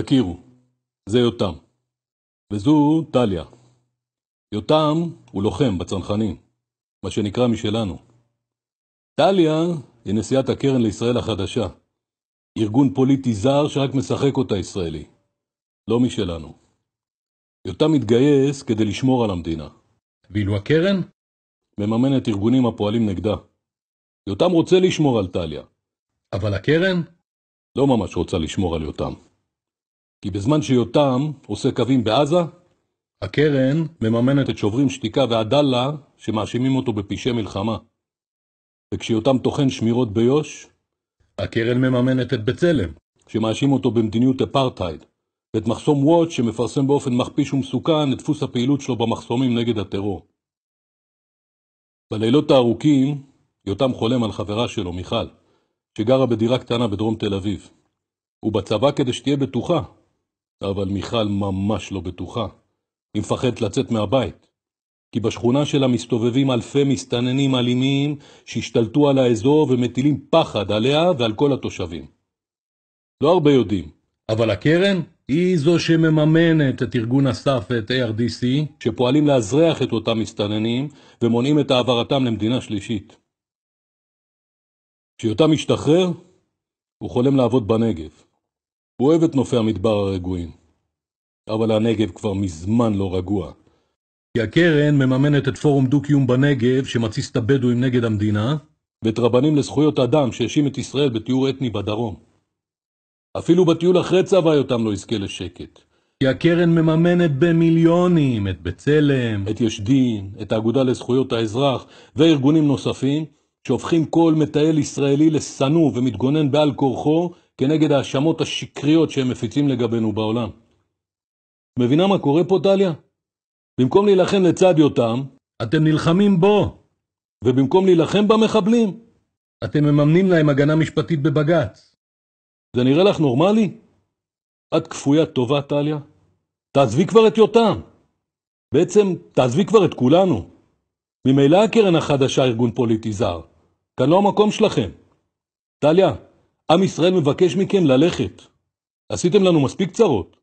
תכירו, זה יותם. וזו טליה. יותם הוא לוחם בצנחנים, מה שנקרא משלנו. טליה היא נשיאת הקרן לישראל החדשה, ארגון פוליטי זר שרק משחק אותה ישראלי, לא משלנו. יותם מתגייס כדי לשמור על המדינה. ואילו הקרן? מממנת ארגונים הפועלים נגדה. יותם רוצה לשמור על טליה. אבל הקרן? לא ממש רוצה לשמור על יותם. כי בזמן שיותם עושה קווים בעזה, הקרן מממנת את שוברים שתיקה ועדאלה, שמאשימים אותו בפשעי מלחמה. וכשיותם טוחן שמירות ביו"ש, הקרן מממנת את בצלם, שמאשים אותו במדיניות אפרטהייד, ואת מחסום וואץ' שמפרסם באופן מכפיש ומסוכן את דפוס הפעילות שלו במחסומים נגד הטרור. בלילות הארוכים, יותם חולם על חברה שלו, מיכל, שגרה בדירה קטנה בדרום תל אביב. הוא בצבא כדי שתהיה בטוחה, אבל מיכל ממש לא בטוחה. היא מפחדת לצאת מהבית. כי בשכונה שלה מסתובבים אלפי מסתננים אלימים שהשתלטו על האזור ומטילים פחד עליה ועל כל התושבים. לא הרבה יודעים, אבל הקרן היא זו שמממנת את ארגון הסף ואת ARDC, שפועלים לאזרח את אותם מסתננים ומונעים את העברתם למדינה שלישית. כשיותם משתחרר, הוא חולם לעבוד בנגב. הוא אוהב את נופי המדבר הרגועים. אבל הנגב כבר מזמן לא רגוע. כי הקרן מממנת את פורום דו-קיום בנגב, שמתסיס את הבדואים נגד המדינה, ואת רבנים לזכויות אדם שהאשים את ישראל בטיהור אתני בדרום. אפילו בטיול אחרי צבא יותם לא יזכה לשקט. כי הקרן מממנת במיליונים את בצלם, את יש דין, את האגודה לזכויות האזרח וארגונים נוספים, שהופכים כל מטייל ישראלי לשנוא ומתגונן בעל כורחו כנגד ההאשמות השקריות שהם מפיצים לגבינו בעולם. מבינה מה קורה פה, טליה? במקום להילחם לצד יותם, אתם נלחמים בו, ובמקום להילחם במחבלים, אתם מממנים להם הגנה משפטית בבג"ץ. זה נראה לך נורמלי? את כפויה טובה, טליה. תעזבי כבר את יותם. בעצם, תעזבי כבר את כולנו. ממילא הקרן החדשה ארגון פוליטי זר. כאן לא המקום שלכם. טליה, עם ישראל מבקש מכם ללכת. עשיתם לנו מספיק צרות.